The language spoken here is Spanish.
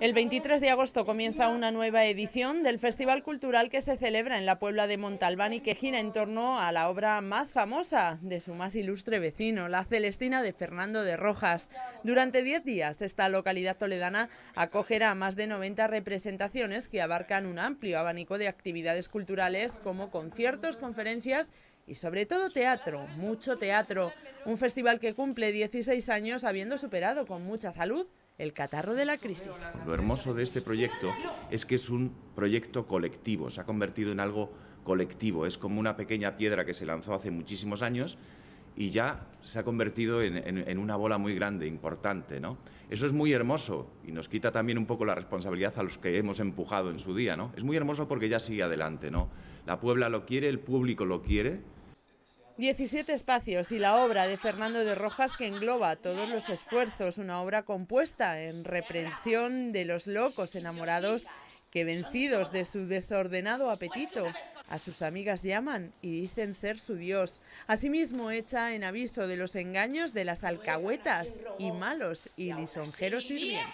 El 23 de agosto comienza una nueva edición del Festival Cultural que se celebra en la Puebla de Montalbán y que gira en torno a la obra más famosa de su más ilustre vecino, la Celestina de Fernando de Rojas. Durante 10 días esta localidad toledana acogerá más de 90 representaciones que abarcan un amplio abanico de actividades culturales como conciertos, conferencias y sobre todo teatro, mucho teatro. Un festival que cumple 16 años habiendo superado con mucha salud el catarro de la crisis. Lo hermoso de este proyecto es que es un proyecto colectivo, se ha convertido en algo colectivo, es como una pequeña piedra que se lanzó hace muchísimos años y ya se ha convertido en, una bola muy grande, importante. ¿no? Eso es muy hermoso y nos quita también un poco la responsabilidad a los que hemos empujado en su día. ¿no? Es muy hermoso porque ya sigue adelante. ¿no? La Puebla lo quiere, el público lo quiere 17 espacios y la obra de Fernando de Rojas que engloba todos los esfuerzos, una obra compuesta en reprensión de los locos enamorados que vencidos de su desordenado apetito, a sus amigas llaman y dicen ser su dios. Asimismo, echa en aviso de los engaños de las alcahuetas y malos y lisonjeros sirvientes.